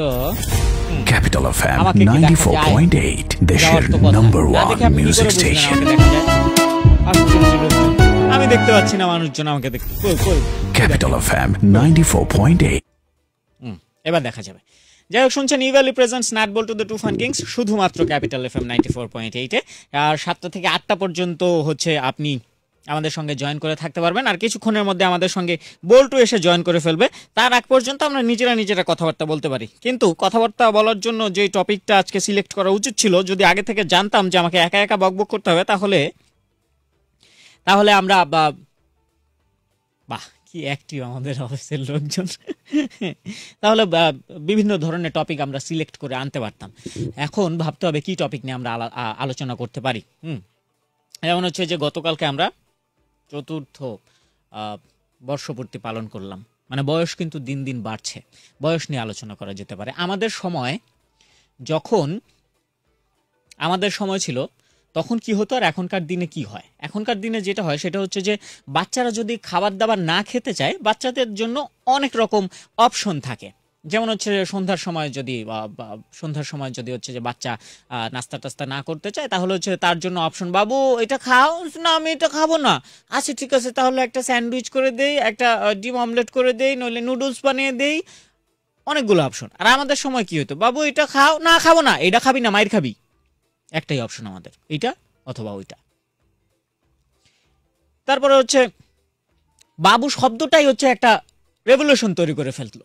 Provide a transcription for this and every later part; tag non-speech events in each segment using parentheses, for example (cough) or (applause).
তো capital F M 94.8 দেশের number 1 music station আমি দেখতে পাচ্ছি না মানুষজন আমাকে দেখতে Capital F M four point 94.8 এবার দেখা যাবে যাই হোক শুনছেন Evaly presents nut Boltu the two fun kings শুধুমাত্র Capital F M ninety four point এইটে আর সাতটা থেকে আটটা পর্যন্ত হচ্ছে আপনি আমাদের সঙ্গে জয়েন করে থাকতে পারবেন আর কিছুক্ষণের মধ্যে আমাদের সঙ্গে বোল্টু এসে জয়েন করে ফেলবে তার আগ পর্যন্ত আমরা নিজেরা নিজেরা কথাবার্তা বলতে পারি কিন্তু কথাবার্তা বলার জন্য যে টপিকটা আজকে সিলেক্ট করা উচিত ছিল যদি আগে থেকে জানতাম যে আমাকে একা একা বকবক করতে হবে তাহলে তাহলে আমরা বাহ কি অ্যাক্টিভ আমাদের অফিসের লোকজন তাহলে বিভিন্ন ধরনের টপিক আমরা সিলেক্ট করে আনতে পারতাম এখন ভাবতে হবে কি টপিক নিয়ে আমরা আলোচনা করতে পারি হুম যেমন হচ্ছে যে গতকালকে আমরা চতুর্থ বর্ষপূর্তি পালন করলাম মানে বয়স কিন্তু দিন দিন বাড়ছে বয়স নিয়ে আলোচনা করা যেতে পারে আমাদের সময় যখন আমাদের সময় ছিল তখন কি হতো আর এখনকার দিনে কি হয় এখনকার দিনে যেটা হয় সেটা হচ্ছে যে বাচ্চারা যদি খাবার দাবার না খেতে চায় বাচ্চাদের জন্য অনেক রকম অপশন থাকে যেমন হচ্ছে সন্ধ্যার সময় যদি সন্ধ্যার সময় যদি হচ্ছে যে বাচ্চা নাস্তা টাস্তা না করতে চায় তাহলে হচ্ছে তার জন্য অপশন বাবু এটা খাও না আমি এটা খাবো না আচ্ছা ঠিক আছে তাহলে একটা স্যান্ডউইচ করে দেই একটা ডিম অমলেট করে দেই নইলে নুডলস বানিয়ে দেই অনেকগুলো অপশন আর আমাদের সময় কি হতো বাবু এটা খাও না খাবো না এটা খাবি না মায়ের খাবি একটাই অপশন আমাদের এটা অথবা ওইটা তারপরে হচ্ছে বাবু শব্দটাই হচ্ছে একটা রেভলিউশন তৈরি করে ফেলতো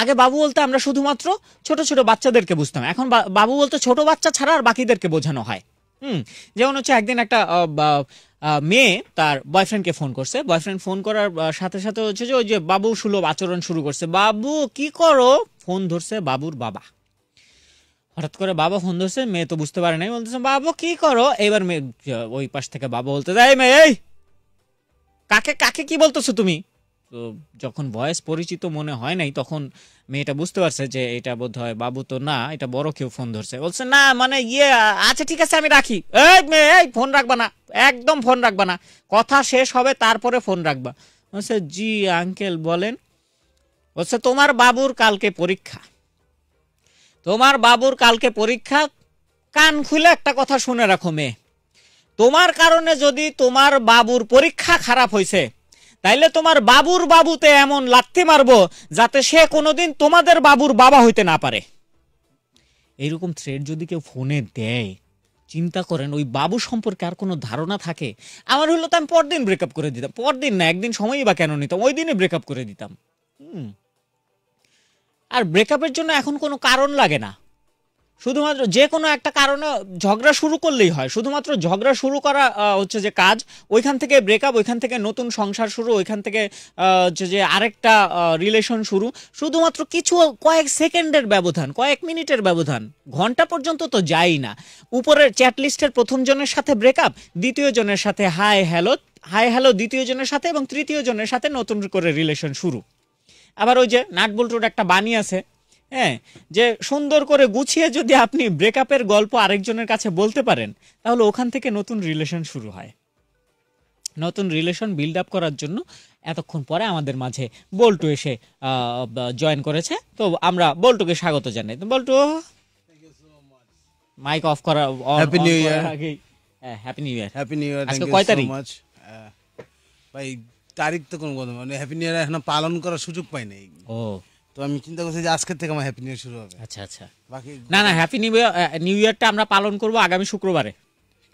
আগে বাবু বলতে আমরা শুধুমাত্র ছোট ছোট বাচ্চাদেরকে বুঝতাম এখন বাবু বলতে ছোট বাচ্চা ছাড়া আর বাকিদেরকে বোঝানো হয় হুম যেমন হচ্ছে একদিন একটা মেয়ে তার বয়ফ্রেন্ডকে ফোন করছে বয়ফ্রেন্ড ফোন করার সাথে সাথে হচ্ছে যে ওই যে বাবু সুলভ আচরণ শুরু করছে বাবু কি করো ফোন ধরছে বাবুর বাবা হঠাৎ করে বাবা ফোন ধরছে মেয়ে তো বুঝতে পারে নাই বলতেছে বাবু কি করো এইবার মেয়ে ওই পাশ থেকে বাবা বলতে যাই মেয়ে এই কাকে কাকে কি বলতেছো তুমি তো যখন ভয়েস পরিচিত মনে হয় নাই তখন মেয়েটা বুঝতে পারছে যে এটা বোধ হয় বাবু তো না এটা বড় কেউ ফোন ধরছে বলছে না মানে ইয়ে আচ্ছা ঠিক আছে আমি রাখি এই এই ফোন রাখবা না একদম ফোন রাখবা না কথা শেষ হবে তারপরে ফোন রাখবা বলছে জি আঙ্কেল বলেন বলছে তোমার বাবুর কালকে পরীক্ষা তোমার বাবুর কালকে পরীক্ষা কান খুলে একটা কথা শুনে রাখো মেয়ে তোমার কারণে যদি তোমার বাবুর পরীক্ষা খারাপ হয়েছে তাইলে তোমার বাবুর বাবুতে এমন লাত্তি মারবো যাতে সে কোনোদিন তোমাদের বাবুর বাবা হইতে না পারে এইরকম থ্রেড যদি কেউ ফোনে দেয় চিন্তা করেন ওই বাবু সম্পর্কে আর কোনো ধারণা থাকে আমার হলো তো আমি পরদিন ব্রেকআপ করে দিতাম পরদিন না একদিন সময়ই বা কেন নিতাম ওই দিনে ব্রেকআপ করে দিতাম আর ব্রেকআপের জন্য এখন কোনো কারণ লাগে না শুধুমাত্র যে কোনো একটা কারণে ঝগড়া শুরু করলেই হয় শুধুমাত্র ঝগড়া শুরু করা হচ্ছে যে কাজ ওইখান থেকে ব্রেকআপ ওইখান থেকে নতুন সংসার শুরু ওইখান থেকে হচ্ছে যে আরেকটা রিলেশন শুরু শুধুমাত্র কিছু কয়েক সেকেন্ডের ব্যবধান কয়েক মিনিটের ব্যবধান ঘন্টা পর্যন্ত তো যাই না উপরের চ্যাটলিস্টের প্রথম জনের সাথে ব্রেকআপ দ্বিতীয় জনের সাথে হাই হ্যালো হাই হ্যালো দ্বিতীয় জনের সাথে এবং তৃতীয় জনের সাথে নতুন করে রিলেশন শুরু আবার ওই যে নাট একটা বাণী আছে হ্যাঁ যে সুন্দর করে গুছিয়ে যদি আপনি ব্রেকআপের গল্প আরেকজনের কাছে বলতে পারেন তাহলে ওখান থেকে নতুন রিলেশন শুরু হয় নতুন রিলেশন বিল্ড আপ করার জন্য এতক্ষণ পরে আমাদের মাঝে বল্টু এসে জয়েন করেছে তো আমরা বল্টুকে স্বাগত জানাই তো বল্টু মাইক অফ করা happy new year happy new year happy new year আজকে কয় তারিখ ভাই তারিখ তো কোন কথা মানে হ্যাপি নিউ ইয়ার এখনো পালন করার সুযোগ পাই নাই ও আমি চিন্তা করছি যে আজকের থেকে আমার হ্যাপি নিউ শুরু হবে আচ্ছা আচ্ছা বাকি না না হ্যাপি নিউ ইয়ার নিউ ইয়ারটা আমরা পালন করব আগামী শুক্রবারে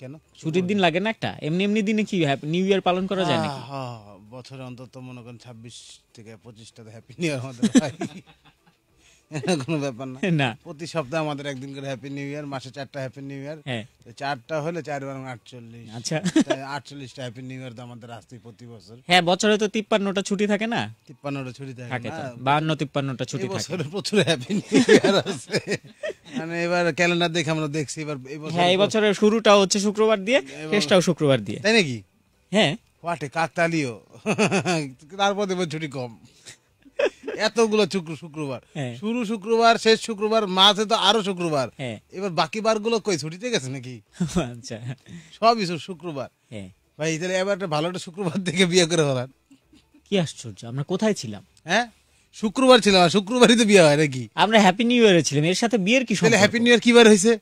কেন ছুটির দিন লাগে না একটা এমনি এমনি দিনে কি নিউ ইয়ার পালন করা যায় নাকি হ্যাঁ, হ্যাঁ, হ্যাঁ বছরে অন্তত মনে করেন ছাব্বিশ থেকে পঁচিশটা হ্যাপি নিউ ইয়ার আমাদের (laughs) (laughs) কোনো ব্যাপার না প্রতি সপ্তাহে আমাদের একদিন করে হ্যাপি নিউ ইয়ার মাসে চারটা হ্যাপি নিউ ইয়ার চারটা হলে চার বার আটচল্লিশ আচ্ছা আটচল্লিশটা হ্যাপি নিউ ইয়ার তো আমাদের প্রতি বছর হ্যাঁ বছরে তো তিপ্পান্নটা ছুটি থাকে না তিপ্পান্নটা ছুটি থাকে বাহান্ন তিপ্পান্নটা ছুটি প্রচুর হ্যাপি নিউ ইয়ার আছে মানে এবার ক্যালেন্ডার দেখে আমরা দেখছি এবার হ্যাঁ এই বছরের শুরুটা হচ্ছে শুক্রবার দিয়ে শেষটাও শুক্রবার দিয়ে তাই নাকি হ্যাঁ হোয়াটে তারপর এবার ছুটি কম এতগুলো শুক্রবার হ্যাঁ। শুরু শুক্রবার শেষ শুক্রবার মাঝে তো আরো শুক্রবার হ্যাঁ। এবার বাকি কই ছুটিতে গেছে নাকি আচ্ছা সবই শুক্রবার হ্যাঁ। ভাই তাহলে এবার একটা ভালো একটা শুক্রবার থেকে বিয়ে করে হলাম কি আশ্চর্য আমরা কোথায় ছিলাম হ্যাঁ শুক্রবার ছিলাম শুক্রবারই তো বিয়ে হয় নাকি আমরা হ্যাপি নিউ ইয়ারে ছিলাম এর সাথে বিয়ের কি হ্যাপি নিউ ইয়ার বার হয়েছে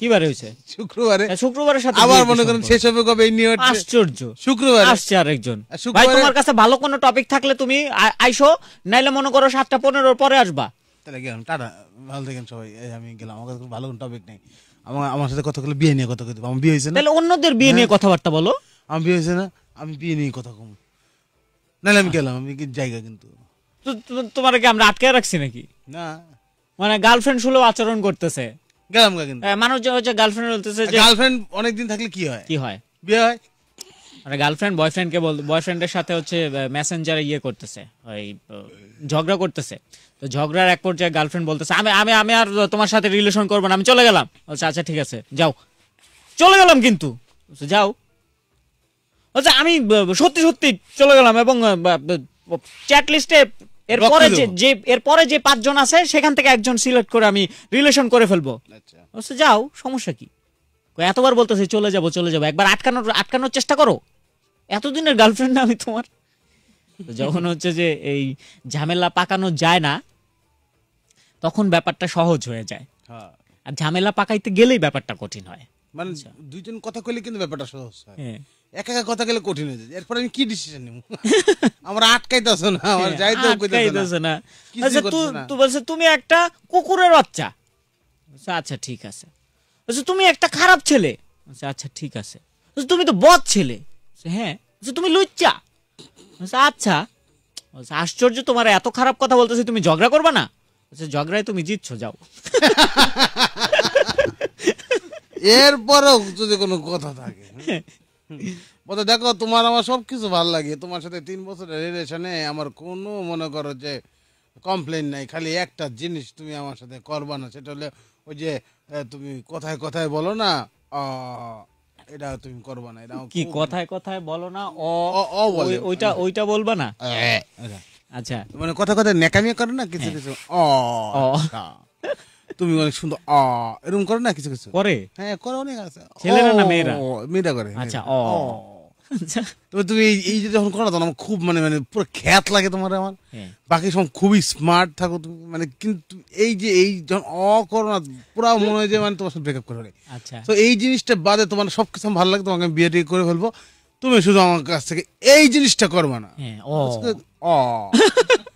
কিবারে হয়েছে শুক্রবারে হ্যাঁ, শুক্রবারের সাথে আবার মনে করেন শেষ হবে কবে আশ্চর্য শুক্রবার আসছে আরেকজন ভাই তোমার কাছে ভালো কোনো টপিক থাকলে তুমি আইসো নাইলে মনে করো সাতটা পরে আসবা তাহলে গেলাম টাটা ভালো সবাই আমি গেলাম আমার কাছে ভালো কোনো টপিক নেই আমার আমার সাথে কথা বলে বিয়ে নিয়ে কথা কইতে বিয়ে না তাহলে অন্যদের বিয়ে হ্যাঁ? নিয়ে কথাবার্তা বলো বিয়ে না আমি বিয়ে নিয়ে কথা কম নাইলে আমি গেলাম আমি জায়গা কিন্তু তোমার কি আমরা আটকে রাখছি নাকি না মানে গার্লফ্রেন্ড সুলভ আচরণ করতেছে গেলাম গা কিন্তু মানুষ যে হচ্ছে গার্লফ্রেন্ড বলতেছে যে গার্লফ্রেন্ড অনেকদিন থাকলে কি হয় কি হয় বিয়ে হয় মানে গার্লফ্রেন্ড বয়ফ্রেন্ডকে বল বয়ফ্রেন্ডের সাথে হচ্ছে মেসেঞ্জারে ইয়ে করতেছে ওই ঝগড়া করতেছে তো ঝগড়ার এক পর্যায়ে গার্লফ্রেন্ড বলতেছে আমি আমি আমি আর তোমার সাথে রিলেশন করবো না আমি চলে গেলাম বলছে আচ্ছা ঠিক আছে যাও চলে গেলাম কিন্তু যাও আচ্ছা আমি সত্যি সত্যি চলে গেলাম এবং চ্যাট লিস্টে এরপরে যে এরপরে যে পাঁচজন আছে সেখান থেকে একজন সিলেক্ট করে আমি রিলেশন করে ফেলবো আচ্ছা যাও সমস্যা কি এতবার চলে চলে একবার আটকানোর আটকানোর চেষ্টা করো এতদিনের গার্লফ্রেন্ড আমি তোমার যখন হচ্ছে যে এই ঝামেলা পাকানো যায় না তখন ব্যাপারটা সহজ হয়ে যায় হ্যাঁ। আর ঝামেলা পাকাইতে গেলেই ব্যাপারটা কঠিন হয় মানে আচ্ছা। দুইজন কথা কইলে কিন্তু ব্যাপারটা সহজ হয় হ্যাঁ। এক একা কথা গেলে কঠিন হয়ে যায় এরপর আমি কি ডিসিশন নিব (laughs) আমার আটকাইতেছ না আমার হ্যাঁ, যাই তো কইতেছ না আচ্ছা তুই তুই বলছ তুমি একটা কুকুরের বাচ্চা আচ্ছা আচ্ছা ঠিক আছে আচ্ছা তুমি একটা খারাপ ছেলে আচ্ছা আচ্ছা ঠিক আছে আচ্ছা তুমি তো বদ ছেলে আচ্ছা, হ্যাঁ আচ্ছা তুমি লুচ্চা আচ্ছা, আচ্ছা আচ্ছা আশ্চর্য তোমার এত খারাপ কথা বলতেছে তুমি ঝগড়া করবা না আচ্ছা ঝগড়ায় তুমি জিতছো যাও (laughs) এরপরেও যদি কোনো কথা থাকে বলতে দেখো তোমার আমার সব কিছু ভালো লাগে তোমার সাথে তিন বছরের রিলেশনে আমার কোনো মনে করো যে কমপ্লেন নাই খালি একটা জিনিস তুমি আমার সাথে করবা না সেটা হলে ওই যে তুমি কথায় কথায় বলো না এটা তুমি করবা না এটা কি কথায় কথায় বলো না অ অ বলে ওইটা ওইটা বলবা না আচ্ছা, আচ্ছা। মানে কথা কথা নেকামি করে না কিছু হ্যাঁ। কিছু অ আচ্ছা। তুমি অনেক সুন্দর আ এরকম করে না কিছু কিছু করে হ্যাঁ করে অনেক আছে ছেলেরা না মেয়েরা মেয়েরা করে আচ্ছা অ তবে তুমি এই যে যখন করো তখন আমার খুব মানে মানে পুরো খ্যাত লাগে তোমার আমার হ্যাঁ। বাকি সব খুবই স্মার্ট থাকো তুমি মানে কিন্তু এই যে এই যখন অ করো না পুরো মনে হয় যে মানে তোমার সাথে ব্রেকআপ করে আচ্ছা তো এই জিনিসটা বাদে তোমার সব কিছু ভালো লাগে তোমাকে বিয়ে টিয়ে করে ফেলবো তুমি শুধু আমার কাছ থেকে এই জিনিসটা করবে না হ্যাঁ, ও (laughs)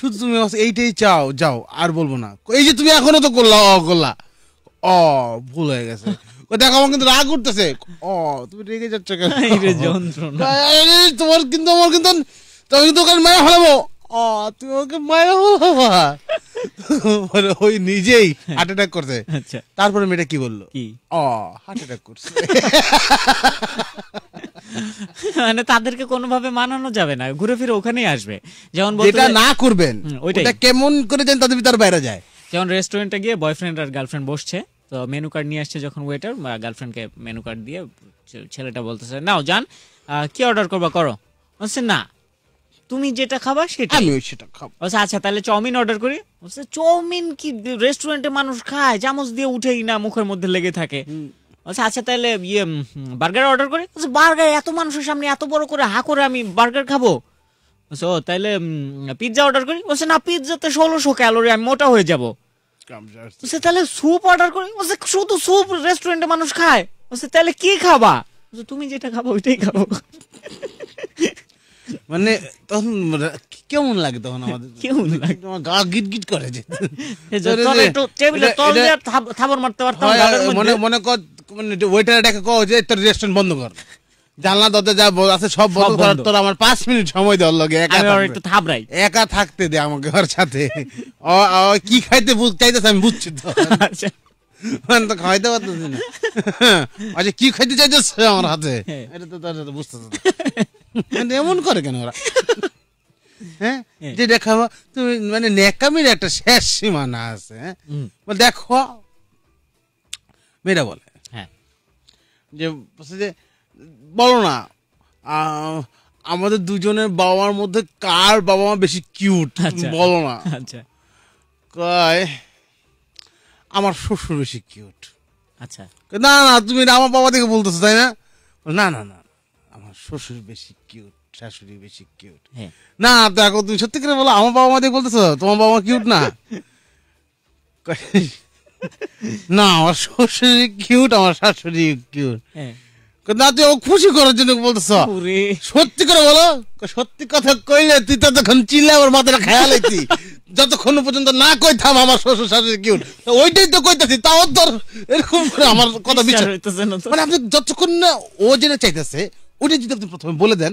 শুধু তুমি এইটাই চাও যাও আর বলবো না এই যে তুমি এখনো তো করলা অ করলা অ ভুল হয়ে গেছে দেখো আমার কিন্তু রাগ উঠতেছে ও তুমি রেগে যাচ্ছ কেন (laughs) তোমার কিন্তু আমার কিন্তু তুমি কিন্তু ওখানে মায়া হলাবো ও তুমি ওকে মায়া হলাবা মানে ওই নিজেই হার্ট অ্যাটাক করছে আচ্ছা। তারপরে মেয়েটা কি বললো কি হার্ট অ্যাটাক করছে (laughs) মানে তাদেরকে কোনোভাবে মানানো যাবে না ঘুরে ফিরে ওখানেই আসবে যেমন যেটা না করবেন ওইটা কেমন করে যেন তাদের ভিতর বাইরে যায় যেমন রেস্টুরেন্টে গিয়ে বয়ফ্রেন্ড আর গার্লফ্রেন্ড বসছে তো মেনু কার্ড নিয়ে আসছে যখন ওয়েটার গার্লফ্রেন্ডকে মেনু কার্ড দিয়ে ছেলেটা বলতেছে নাও যান কি অর্ডার করবা করো বলছে না তুমি যেটা খাবা সেটা আমি সেটা খাবো আচ্ছা আচ্ছা তাহলে চাউমিন অর্ডার করি বলছে চাউমিন কি রেস্টুরেন্টে মানুষ খায় চামচ দিয়ে উঠেই না মুখের মধ্যে লেগে থাকে আচ্ছা আচ্ছা তাহলে ইয়ে বার্গার অর্ডার করি আচ্ছা, বার্গার এত মানুষের সামনে এত বড় করে হা করে আমি বার্গার খাবো আচ্ছা তাহলে পিৎজা অর্ডার করি বলছে আচ্ছা, না পিৎজাতে ষোলোশো ক্যালোরি আমি মোটা হয়ে যাবো বলছে আচ্ছা, তাহলে স্যুপ অর্ডার করি বলছে শুধু স্যুপ রেস্টুরেন্টে মানুষ খায় বলছে তাহলে কি খাবা তুমি যেটা খাবো ওইটাই খাবো মানে তখন মানে, কেমন লাগে তখন আমাদের কেমন লাগে তোমার গা গিট গিট করে যে মনে মনে কর ওয়েটার মানে ডাকে কো যে তোর রেস্টুরেন্ট বন্ধ কর জানলা দরজা যা আছে সব বন্ধ তোর আমার পাঁচ মিনিট সময় দেওয়ার একা একটু একা থাকতে দে আমাকে ওর সাথে আচ্ছা। মানে (laughs) আচ্ছা, কি খাইতে চাইতেছে আমি বুঝছি তো খাইতে কি খাইতে আমার হাতে হ্যাঁ। মানে এমন করে কেন ওরা হ্যাঁ, হ্যাঁ। তুমি মানে একটা শেষ সীমানা আছে হ্যাঁ? দেখো মেয়েরা বলে যে যে বলো না আমাদের দুজনের বাবা মার মধ্যে কার বাবা মা বেশি কিউট আচ্ছা। বলো না আচ্ছা কয় আমার শ্বশুর বেশি কিউট আচ্ছা না না তুমি আমার বাবা থেকে বলতেছো তাই না না না না আমার শ্বশুর বেশি কিউট শাশুড়ি বেশি কিউট হ্যাঁ। না দেখো তুমি সত্যি করে বলো আমার বাবা মা দিয়ে বলতেছো তোমার বাবা কিউট না (laughs) না আমার শ্বশুরি কিউট আমার শাশুড়ি হ্যাঁ। কিউট না তুই ও খুশি করার জন্য বলতেছ সত্যি করে বলো সত্যি কথা কইলে তুই ততক্ষণ চিল্লা আমার খেয়াল যতক্ষণ পর্যন্ত না কই থাম আমার শ্বশুর শাশুড়ি কিউট ওইটাই তো কইতাছি তাও তোর এরকম করে আমার কথা বিচার হইতেছে না মানে আপনি যতক্ষণ না ও যেটা চাইতেছে ওইটাই যদি আপনি প্রথমে বলে দেন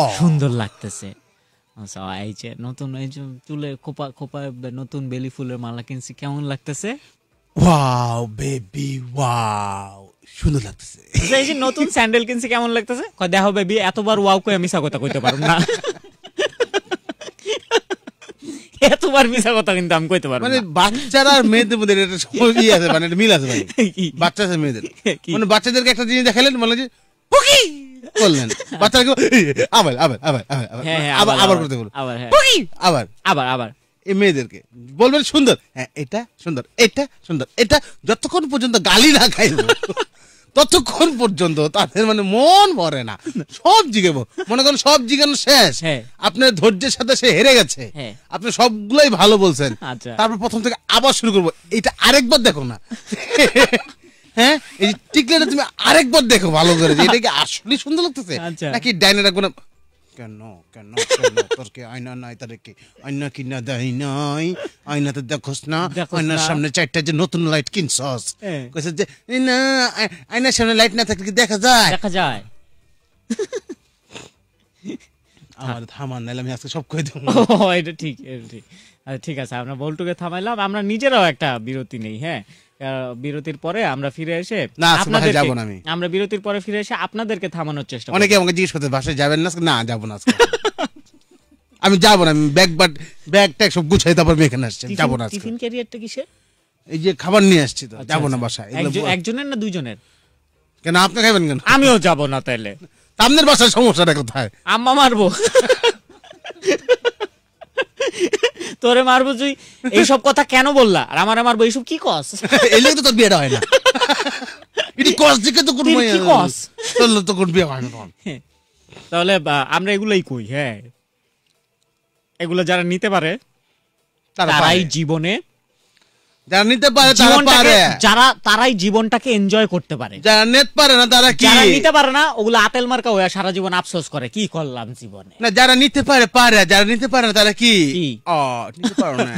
Oh. সুন্দর লাগতেছে এই যে নতুন এই যে চুলে খোপা খোপায় নতুন বেলি ফুলের মালা কিনছি কেমন লাগতেছে ওয়াও বেবি ওয়াও সুন্দর লাগতেছে আচ্ছা, এই যে নতুন স্যান্ডেল কিনছি কেমন লাগতেছে দেখো বেবি এতবার ওয়াও কই আমি কথা কইতে পারব না এতবার মিশা কথা কিন্তু আমি কইতে পারবো মানে বাচ্চারা আর মেয়েদের মধ্যে এটা সমস্যা আছে মানে মিল আছে ভাই (laughs) বাচ্চাদের মেয়েদের মানে বাচ্চাদেরকে একটা জিনিস দেখালেন বলে যে করলেন বাচ্চাকে আবার হ্যাঁ, হ্যাঁ, আবার আবার আবার আবার করতে বলুন আবার হ্যাঁ। আবার আবার আবার মেয়েদেরকে বলবেন সুন্দর হ্যাঁ এটা সুন্দর এটা সুন্দর এটা যতক্ষণ পর্যন্ত গালি না খাইব ততক্ষণ পর্যন্ত তাদের মানে মন ভরে না সব জিগেব মনে করেন সব জিগানো শেষ আপনার ধৈর্যের সাথে সে হেরে গেছে আপনি সবগুলোই ভালো বলছেন আচ্ছা। তারপর প্রথম থেকে আবার শুরু করবো এটা আরেকবার দেখো না হ্যাঁ এই তুমি আরেকবার দেখো ভালো করে এটা কি আসলে সুন্দর লাগতেছে আচ্ছা। নাকি কোনো কেন কেন তোর কি আয়না নাই তার কি আয়না দেয় নাই আয়নাতে দেখোস না আয়নার সামনে চারটা যে নতুন লাইট কিনছস কইছে যে না আয়নার সামনে লাইট না থাকলে কি দেখা যায় দেখা যায় (laughs) আমার থামান নাইলে আমি আজকে সব কই দেব এটা ঠিক এটা ঠিক আচ্ছা ঠিক আছে আমরা বলটুকে থামাইলাম আমরা নিজেরাও একটা বিরতি নেই হ্যাঁ বিরতির পরে আমরা ফিরে এসে না আপনাদের যাব না আমি আমরা বিরতির পরে ফিরে এসে আপনাদেরকে থামানোর চেষ্টা অনেকে আমাকে জিজ্ঞেস করতে বাসায় যাবেন না না যাব না আমি যাব না আমি ব্যাগ বাট ব্যাগ ট্যাগ সব গুছাই তারপর আমি এখানে আসছি যাব না টিফিন ক্যারিয়ারটা কিসে এই যে খাবার নিয়ে আসছি তো আচ্ছা, যাব না আচ্ছা। বাসায় একজনের না দুইজনের কেন আপনি খাবেন কেন আমিও যাব না তাহলে আপনার বাসায় সমস্যাটা কোথায় আম্মা মারবো তোরে মারবো তুই এইসব কথা কেন বললা আর আমার মারবো এইসব কি কস এলে তো তোর বিয়েটা হয় না ইনি কস দিকে তো কোন মানে কি কস তাহলে তো কোন বিয়ে হয় না হ্যাঁ। তাহলে আমরা এগুলাই কই হ্যাঁ এগুলো যারা নিতে পারে তারাই জীবনে যারা নিতে পারে তারা পারে যারা তারাই জীবনটাকে এনজয় করতে পারে যারা নিতে পারে না তারা কি যারা নিতে পারে না ওগুলো আতেল মার্কা হয়ে সারা জীবন আফসোস করে কি করলাম জীবনে না যারা নিতে পারে পারে যারা নিতে পারে না তারা কি ও নিতে পারো না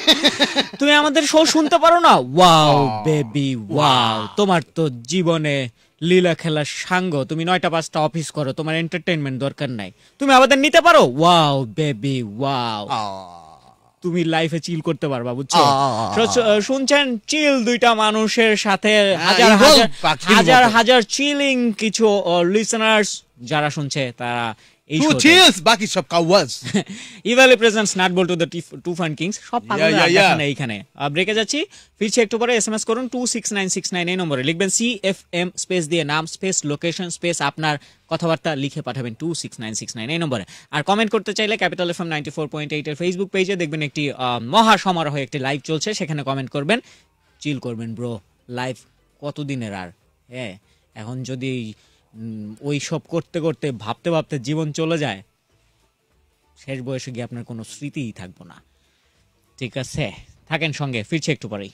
(laughs) তুমি আমাদের শো শুনতে পারো না ওয়াও বেবি ওয়াও তোমার তো জীবনে লীলা খেলা সাঙ্গ তুমি নয়টা পাঁচটা অফিস করো তোমার এন্টারটেনমেন্ট দরকার নাই তুমি আমাদের নিতে পারো ওয়াও বেবি ওয়াও তুমি লাইফে চিল করতে পারবা বুঝছো শুনছেন চিল দুইটা মানুষের সাথে হ্যাঁ, হাজার হাজার হাজার হাজার চিলিং কিছু লিসনার্স যারা শুনছে তারা এই বাকি সব nut Boltu two kings ব্রেকে যাচ্ছি একটু পরে করুন two six nine six nine এই নম্বরে লিখবেন সি এফ এম দিয়ে নাম স্পেস লোকেশন স্পেস আপনার কথাবার্তা লিখে পাঠাবেন two six nine six nine এই নম্বরে আর কমেন্ট করতে চাইলে Capital F M ninety four point Facebook পেজে দেখবেন একটি মহা সমারোহ একটি লাইভ চলছে সেখানে কমেন্ট করবেন চিল করবেন ব্রো লাইভ কতদিনের আর হ্যাঁ এখন যদি ওই সব করতে করতে ভাবতে ভাবতে জীবন চলে যায় শেষ বয়সে গিয়ে আপনার কোনো স্মৃতিই থাকবো না ঠিক আছে থাকেন সঙ্গে ফিরছে একটু পরেই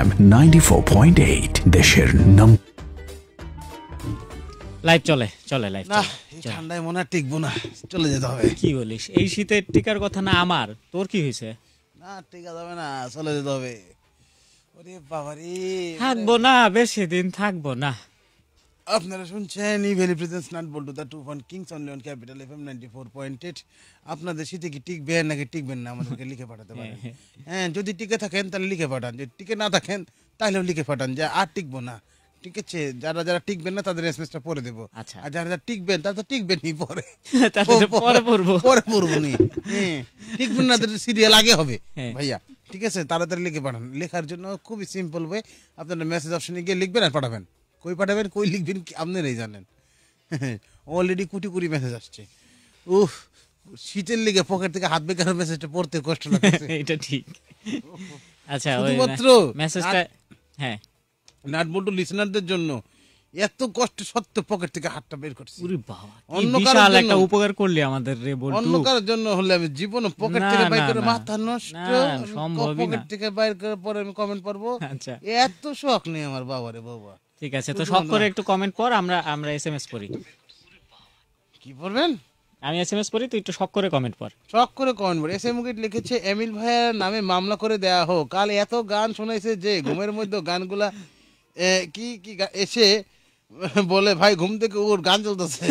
এম নাইনটি দেশের নাম লাইভ চলে চলে লাইভ না ঠান্ডায় মনে হয় টিকবো না চলে যেতে হবে কি বলিস এই শীতে টিকার কথা না আমার তোর কি হয়েছে না টিকা যাবে না চলে যেতে হবে ওরে বাবারে থাকবো মানে- না বেশি দিন থাকবো না আপনারা শুনছেন Evaly presents nut Boltu the two point kings only on Capital F M ninety four point eight আপনাদের শীতে কি টিকবে নাকি টিকবেন না আমাদেরকে লিখে পাঠাতে হ্যাঁ, পারেন হ্যাঁ।, হ্যাঁ যদি টিকে থাকেন তাহলে লিখে পাঠান যদি টিকে না থাকেন তাহলেও লিখে পাঠান যে আর টিকবো না ঠিক আছে যারা যারা টিকবেন না তাদের এসমেসটা পরে দেবো আচ্ছা আর যারা যারা টিকবেন তারা তো টিকবেনই পরে (laughs) পরে পড়বো পরে পড়বো নি হ্যাঁ, টিকবেন না তাদের সিরিয়াল আচ্ছা। আগে হবে ভাইয়া ঠিক আছে তাড়াতাড়ি লিখে পাঠান লেখার জন্য খুবই সিম্পল ওয়ে আপনারা মেসেজ অপশনে গিয়ে লিখবেন আর পাঠাবেন কই পাঠাবেন কই লিখবেন আপনারাই জানেন অলরেডি কুটি কুটি মেসেজ আসছে উহ শীতের লিগে পকেট থেকে হাত বেকার মেসেজটা পড়তে কষ্ট লাগছে (laughs) এটা ঠিক আচ্ছা শুধুমাত্র মেসেজটা হ্যাঁ নাটবল্টু লিসনারদের জন্য এত কষ্ট সত্য পকেট থেকে হাতটা বের উপকার করলি আমাদের অন্য কারোর জন্য হলে আমি জীবন পকেট থেকে বাইর করে মাথা নষ্ট পকেট থেকে বাইর করে পরে আমি কমেন্ট আচ্ছা। এত শখ নেই আমার বাবারে বাবা ঠিক আছে তো শখ করে একটু কমেন্ট আমরা আমরা করি কি বলবেন আমি পড়ি তুই একটু শখ করে কমেন্ট পর শখ করে কমেন্ট পর এম মুকিট লিখেছে এমিল ভাইয়ের নামে মামলা করে দেয়া হোক কাল এত গান শোনাইছে যে ঘুমের মধ্যে গানগুলা কি কি এসে বলে ভাই ঘুম থেকে ওর গান চলতেছে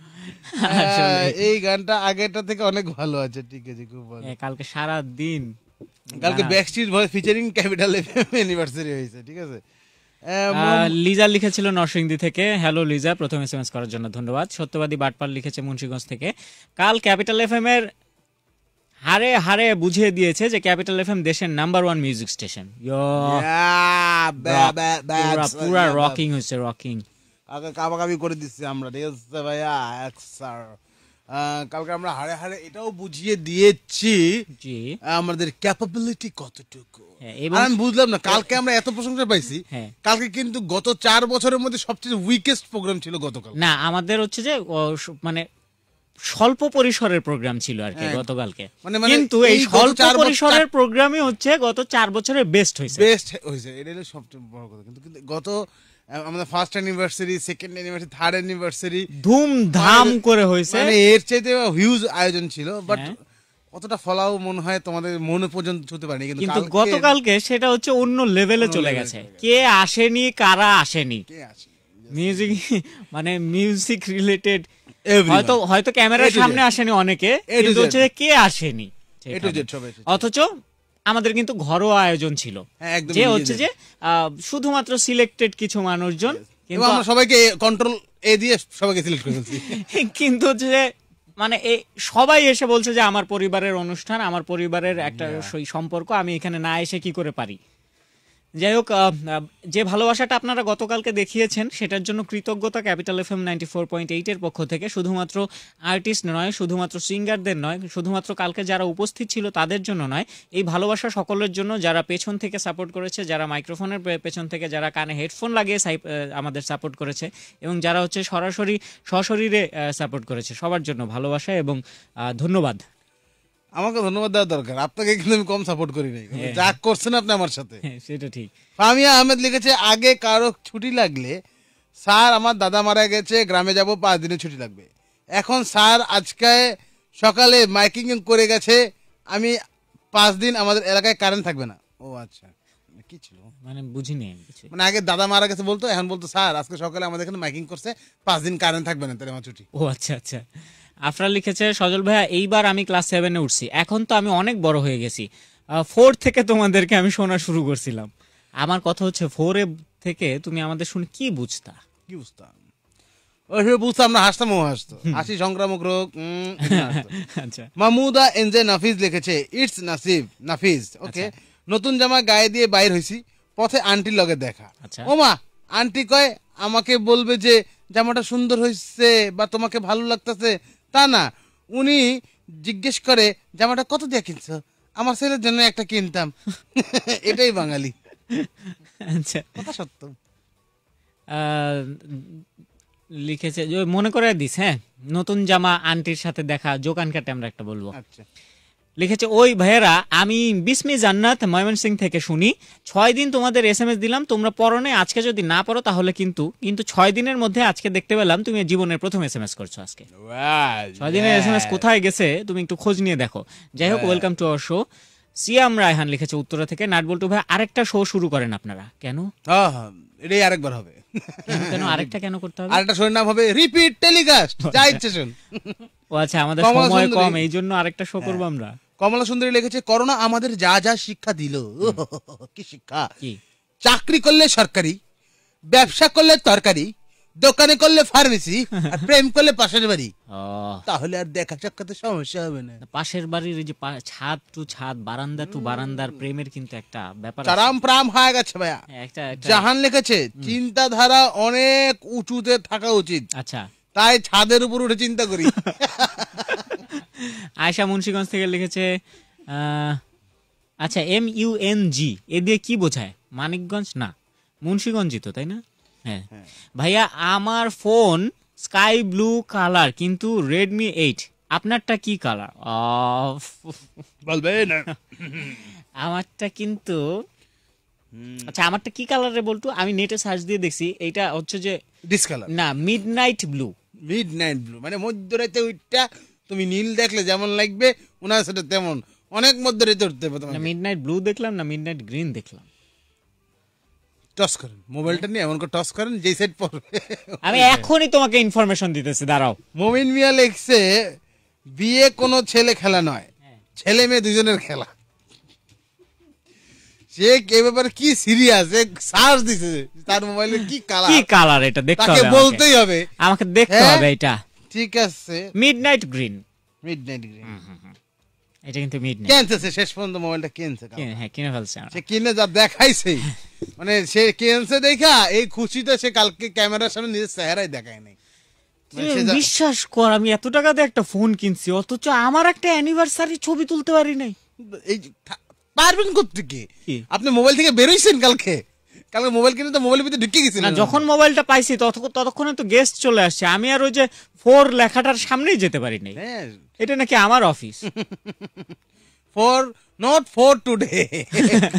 (laughs) এই গানটা আগেরটা থেকে অনেক ভালো আছে ঠিক আছে খুব ভালো কালকে সারা দিন কালকে Backstreet voice featuring Capital M anniversary হয়েছে ঠিক আছে লিজা লিখেছিল নরসিংদী থেকে হ্যালো লিজা প্রথম এস এম এস করার জন্য ধন্যবাদ সত্যবাদী বাটপাল লিখেছে মুন্সিগঞ্জ থেকে কাল ক্যাপিটাল এফএম এর হারে হারে বুঝিয়ে দিয়েছে যে ক্যাপিটাল এফএম দেশের নাম্বার ওয়ান মিউজিক স্টেশন পুরা রকিং হয়েছে রকিং কাবাকাবি করে দিচ্ছি আমরা ঠিক আছে ভাইয়া স্যার কালকে আমরা হারে হারে এটাও বুঝিয়ে দিয়েছি আমাদের ক্যাপাবিলিটি কতটুকু হ্যাঁ, আমি বুঝলাম না কালকে আমরা এত প্রশংসা পাইছি হ্যাঁ। কালকে কিন্তু গত চার বছরের মধ্যে সবচেয়ে উইকেস্ট প্রোগ্রাম ছিল গতকাল না আমাদের হচ্ছে যে মানে স্বল্প পরিসরের প্রোগ্রাম ছিল আর কি হ্যাঁ। গতকালকে মানে, মানে কিন্তু এই স্বল্প পরিসরের প্রোগ্রামই হচ্ছে গত চার বছরের বেস্ট হয়েছে বেস্ট হয়েছে এটা হলো সবচেয়ে বড় কথা কিন্তু গত আমাদের first anniversary second anniversary third anniversary ধুমধাম মানে- করে হয়েছে মানে এর চাইতে হিউজ আয়োজন ছিল বাট হ্যাঁ। কতটা ফলাও মনে হয় তোমাদের মনে পর্যন্ত ছুতে পারেনি কিন্তু গতকালকে সেটা হচ্ছে অন্য লেভেলে চলে গেছে কে আসেনি কারা আসেনি কে আসেনি মিউজিক (laughs) মানে মিউজিক রিলেটেড হয়তো হয়তো ক্যামেরার সামনে আসেনি অনেকে হচ্ছে কে আসেনি অথচ আমাদের কিন্তু ঘরোয়া আয়োজন ছিল হ্যাঁ, যে হচ্ছে যে শুধুমাত্র সিলেক্টেড কিছু মানুষজন কিন্তু আমরা সবাইকে কন্ট্রোল এ দিয়ে সবাইকে সিলেক্ট করেছি (laughs) কিন্তু হচ্ছে যে মানে সবাই এসে বলছে যে আমার পরিবারের অনুষ্ঠান আমার পরিবারের একটা সম্পর্ক আমি এখানে না এসে কি করে পারি যাই হোক যে ভালোবাসাটা আপনারা গতকালকে দেখিয়েছেন সেটার জন্য কৃতজ্ঞতা Capital F M ninety four point এইটের পক্ষ থেকে শুধুমাত্র আর্টিস্ট নয় শুধুমাত্র সিঙ্গারদের নয় শুধুমাত্র কালকে যারা উপস্থিত ছিল তাদের জন্য নয় এই ভালোবাসা সকলের জন্য যারা পেছন থেকে সাপোর্ট করেছে যারা মাইক্রোফোনের পেছন থেকে যারা কানে হেডফোন লাগিয়ে আমাদের সাপোর্ট করেছে এবং যারা হচ্ছে সরাসরি সশরীরে সাপোর্ট করেছে সবার জন্য ভালোবাসা এবং ধন্যবাদ আমাকে ধন্যবাদ দেওয়া দরকার আপনাকে কিন্তু আমি কম সাপোর্ট করি নাই হ্যাঁ। যা করছেন আপনি আমার সাথে হ্যাঁ, সেটা ঠিক ফামিয়া আহমেদ লিখেছে আগে কারো ছুটি লাগলে স্যার আমার দাদা মারা গেছে গ্রামে যাব পাঁচ দিনে ছুটি লাগবে এখন স্যার আজকে সকালে মাইকিং করে গেছে আমি পাঁচ দিন আমাদের এলাকায় কারেন্ট থাকবে না ও আচ্ছা মানে কি ছিল মানে বুঝিনি কিছু মানে আগে দাদা মারা গেছে বলতো এখন বলতো স্যার আজকে সকালে আমাদের এখানে মাইকিং করছে পাঁচ দিন কারেন্ট থাকবে না তাহলে আমার ছুটি ও আচ্ছা আচ্ছা আফরান লিখেছে সজল ভাইয়া এইবার আমি ক্লাস সেভেনে উঠছি এখন তো আমি অনেক বড় হয়ে গেছি ফোর থেকে তোমাদেরকে আমি শোনা শুরু করছিলাম আমার কথা হচ্ছে ফোরে থেকে তুমি আমাদের শুনে কি বুঝতা কি বুঝতা ওইভাবে বুঝতাম না হাসতাম ও হাসতো হাসি সংক্রামক রোগ (laughs) আচ্ছা। মামুদা এনজে নাফিজ লিখেছে ইটস নাসিব নাফিজ ওকে আচ্ছা। নতুন জামা গায়ে দিয়ে বাইর হয়েছি পথে আন্টির লগে দেখা আচ্ছা। ও মা আন্টি কয় আমাকে বলবে যে জামাটা সুন্দর হয়েছে বা তোমাকে ভালো লাগতেছে তা না উনি জিজ্ঞেস করে জামাটা কত দিয়ে কিনছো আমার ছেলের জন্য একটা কিনতাম (laughs) এটাই বাঙালি আচ্ছা কথা সত্য লিখেছে মনে করে দিস হ্যাঁ নতুন জামা আন্টির সাথে দেখা জোকান কাটে আমরা একটা বলবো আচ্ছা লিখেছে ওই ভাইয়েরা আমি বিসমি জান্নাত ময়মন সিং থেকে শুনি ছয় দিন তোমাদের এস দিলাম তোমরা পড়ো না আজকে যদি না পড়ো তাহলে কিন্তু কিন্তু ছয় দিনের মধ্যে আজকে দেখতে পেলাম তুমি জীবনের প্রথম এস এম এস করছো আজকে ছয় দিনের এস এম এস কোথায় গেছে তুমি একটু খোঁজ নিয়ে দেখো যাই হোক welcome to our show Siam Raihan লিখেছে উত্তরা থেকে নাট নাটবল্টু ভাই আরেকটা শো শুরু করেন আপনারা কেন এটাই আরেকবার হবে কেন আরেকটা কেন করতে হবে আরেকটা শোর নাম হবে রিপিট টেলিকাস্ট যা ইচ্ছে শুন ও আচ্ছা আমাদের সময় কম এই জন্য আরেকটা শো করবো আমরা কমলা সুন্দরী লিখেছে করোনা আমাদের যা যা শিক্ষা দিল (laughs) কি শিক্ষা চাকরি করলে সরকারি ব্যবসা করলে তরকারি দোকানে করলে ফার্মেসি (laughs) প্রেম করলে পাশের বাড়ি তাহলে আর দেখা সাক্ষাতে সমস্যা হবে না পাশের বাড়ির যে ছাদ টু ছাদ বারান্দা টু বারান্দার প্রেমের কিন্তু একটা ব্যাপার চারাম প্রাম হয়ে গেছে ভাইয়া হ্যাঁ, একটা জাহান লিখেছে চিন্তাধারা অনেক উঁচুতে থাকা উচিত আচ্ছা তাই ছাদের উপর উঠে চিন্তা করি (laughs) আয়সা মুন্সীগঞ্জ থেকে লিখেছে আচ্ছা M U N G A দিয়ে কি বোঝায় মানিকগঞ্জ না মুন্সীগঞ্জই তো তাই না হ্যাঁ, হ্যাঁ। ভাইয়া আমার ফোন স্কাই ব্লু কালার কিন্তু রেডমি এইট আপনারটা কি কালার বলবেন আমারটা কিন্তু আচ্ছা আমারটা কি কালারে বলতো আমি নেটে সার্চ দিয়ে দেখছি এটা হচ্ছে যে ডিসকালার না মিডনাইট ব্লু মিডনাইট ব্লু মানে মধ্যরাতে ওইটা তুমি নীল দেখলে যেমন লাগবে ওনার সেটা তেমন অনেক মধ্যে রেতে উঠতে হবে তোমার মিড নাইট ব্লু দেখলাম না মিড নাইট গ্রিন দেখলাম টস করেন মোবাইলটা নিয়ে এমন করে টস করেন যেই সাইড আমি এখনই তোমাকে ইনফরমেশন দিতেছি দাঁড়াও মিয়া লিখছে বিয়ে কোনো ছেলে খেলা নয় ছেলে মেয়ে দুজনের খেলা সে এ ব্যাপারে কি সিরিয়াস এ সার্চ দিছে তার মোবাইলে কি কালার কি কালার এটা দেখতে হবে তাকে বলতেই হবে আমাকে দেখতে হ্যাঁ? হবে এটা ঠিক আছে মিডনাইট গ্রিন মিডনাইট গ্রিন এটা কিন্তু মিডনাইট কিনতেছে শেষ পর্যন্ত মোবাইলটা কিনছে হ্যাঁ কিনে ফেলছে সে কিনে যা দেখাইছে (laughs) মানে সে কিনছে দেখা এই খুশিতে সে কালকে ক্যামেরার সামনে নিজের চেহারাই দেখায় নাই মানে বিশ্বাস কর আমি এত টাকা দিয়ে একটা ফোন কিনছি অথচ আমার একটা অ্যানিভার্সারি ছবি তুলতে পারি নাই এই পারবেন করতে কি আপনি মোবাইল থেকে বেরোইছেন কালকে কালকে মোবাইল কিনে তো মোবাইলের ভিতরে ঢুকে গেছি না যখন মোবাইলটা পাইছি ততক্ষণে তো গেস্ট চলে আসছে আমি আর ওই যে ফোর লেখাটার সামনেই যেতে পারি নাই হ্যাঁ। এটা নাকি আমার office four not four today